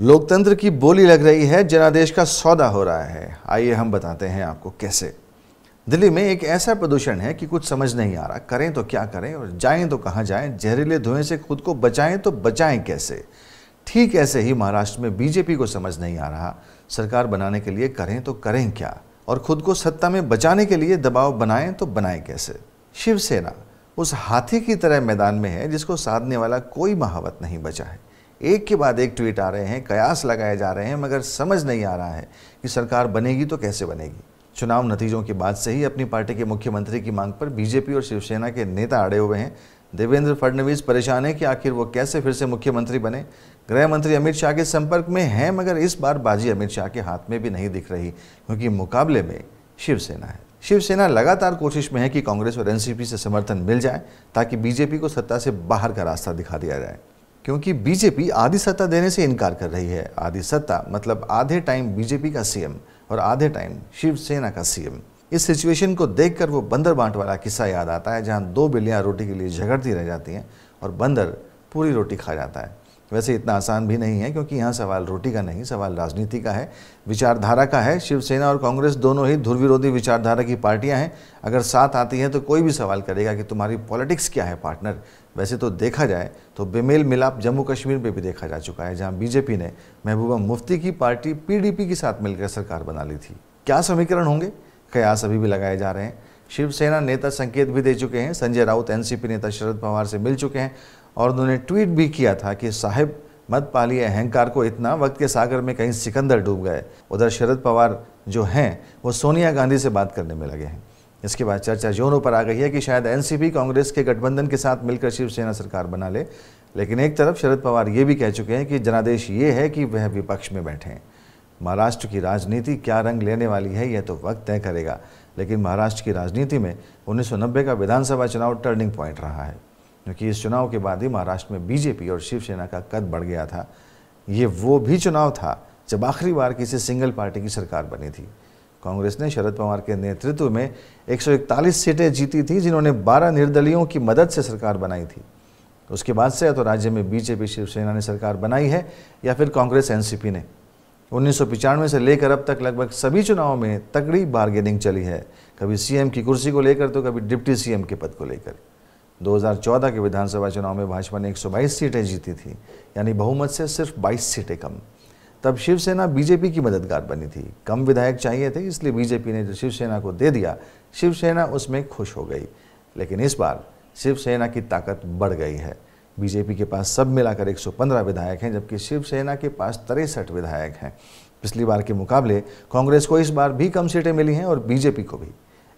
लोकतंत्र की बोली लग रही है जनादेश का सौदा हो रहा है आइए हम बताते हैं आपको कैसे दिल्ली में एक ऐसा प्रदूषण है कि कुछ समझ नहीं आ रहा करें तो क्या करें और जाएं तो कहाँ जाएं जहरीले धुएं से खुद को बचाएं तो बचाएं कैसे ठीक ऐसे ही महाराष्ट्र में बीजेपी को समझ नहीं आ रहा सरकार बनाने के लिए करें तो करें क्या और खुद को सत्ता में बचाने के लिए दबाव बनाएं तो बनाएं कैसे शिवसेना उस हाथी की तरह मैदान में है जिसको साधने वाला कोई महावत नहीं बचा है एक के बाद एक ट्वीट आ रहे हैं कयास लगाए जा रहे हैं मगर समझ नहीं आ रहा है कि सरकार बनेगी तो कैसे बनेगी चुनाव नतीजों के बाद से ही अपनी पार्टी के मुख्यमंत्री की मांग पर बीजेपी और शिवसेना के नेता अड़े हुए हैं देवेंद्र फडणवीस परेशान हैं कि आखिर वो कैसे फिर से मुख्यमंत्री बने गृह मंत्री अमित शाह के संपर्क में हैं मगर इस बार बाजी अमित शाह के हाथ में भी नहीं दिख रही क्योंकि मुकाबले में शिवसेना है शिवसेना लगातार कोशिश में है कि कांग्रेस और एनसीपी से समर्थन मिल जाए ताकि बीजेपी को सत्ता से बाहर का रास्ता दिखा दिया जाए क्योंकि बीजेपी आधी सत्ता देने से इनकार कर रही है आधी सत्ता मतलब आधे टाइम बीजेपी का सीएम और आधे टाइम शिवसेना का सीएम इस सिचुएशन को देखकर वो बंदर बांट वाला किस्सा याद आता है जहाँ दो बिल्लियाँ रोटी के लिए झगड़ती रह जाती हैं और बंदर पूरी रोटी खा जाता है वैसे इतना आसान भी नहीं है क्योंकि यहाँ सवाल रोटी का नहीं सवाल राजनीति का है विचारधारा का है शिवसेना और कांग्रेस दोनों ही ध्रविरोधी विचारधारा की पार्टियाँ हैं अगर साथ आती हैं तो कोई भी सवाल करेगा कि तुम्हारी पॉलिटिक्स क्या है पार्टनर वैसे तो देखा जाए तो बेमेल मिलाप जम्मू कश्मीर में भी देखा जा चुका है जहाँ बीजेपी ने महबूबा मुफ्ती की पार्टी पी के साथ मिलकर सरकार बना ली थी क्या समीकरण होंगे कयास अभी भी लगाए जा रहे हैं शिवसेना नेता संकेत भी दे चुके हैं संजय राउत एनसीपी नेता शरद पवार से मिल चुके हैं और उन्होंने ट्वीट भी किया था कि साहिब मत पालिए अहंकार को इतना वक्त के सागर में कहीं सिकंदर डूब गए उधर शरद पवार जो हैं वो सोनिया गांधी से बात करने में लगे हैं इसके बाद चर्चा जोनों पर आ गई है कि शायद एनसीपी कांग्रेस के गठबंधन के साथ मिलकर शिवसेना सरकार बना ले लेकिन एक तरफ शरद पवार ये भी कह चुके हैं कि जनादेश ये है कि वह विपक्ष में बैठे हैं महाराष्ट्र की राजनीति क्या रंग लेने वाली है यह तो वक्त तय करेगा लेकिन महाराष्ट्र की राजनीति में 1990 का विधानसभा चुनाव टर्निंग पॉइंट रहा है क्योंकि इस चुनाव के बाद ही महाराष्ट्र में बीजेपी और शिवसेना का कद बढ़ गया था ये वो भी चुनाव था जब आखिरी बार किसी सिंगल पार्टी की सरकार बनी थी कांग्रेस ने शरद पवार के नेतृत्व में 141 सीटें जीती थी जिन्होंने 12 निर्दलियों की मदद से सरकार बनाई थी उसके बाद से या तो राज्य में बीजेपी शिवसेना ने सरकार बनाई है या फिर कांग्रेस एनसीपी ने उन्नीस से लेकर अब तक लगभग सभी चुनावों में तगड़ी बार्गेनिंग चली है कभी सीएम की कुर्सी को लेकर तो कभी डिप्टी सीएम के पद को लेकर 2014 के विधानसभा चुनाव में भाजपा ने 122 सीटें जीती थी यानी बहुमत से सिर्फ 22 सीटें कम तब शिवसेना बीजेपी की मददगार बनी थी कम विधायक चाहिए थे इसलिए बीजेपी ने जो शिवसेना को दे दिया शिवसेना उसमें खुश हो गई लेकिन इस बार शिवसेना की ताकत बढ़ गई है बीजेपी के पास सब मिलाकर 115 विधायक हैं जबकि शिवसेना के पास तिरसठ विधायक हैं पिछली बार के मुकाबले कांग्रेस को इस बार भी कम सीटें मिली हैं और बीजेपी को भी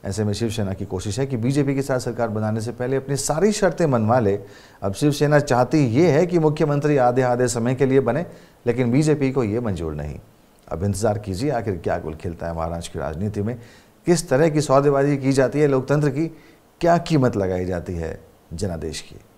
ऐसे में शिवसेना की कोशिश है कि बीजेपी के साथ सरकार बनाने से पहले अपनी सारी शर्तें मनवा ले अब शिवसेना चाहती ये है कि मुख्यमंत्री आधे आधे समय के लिए बने लेकिन बीजेपी को ये मंजूर नहीं अब इंतजार कीजिए आखिर क्या गुल खिलता है महाराष्ट्र की राजनीति में किस तरह की सौदेबाजी की जाती है लोकतंत्र की क्या कीमत लगाई जाती है जनादेश की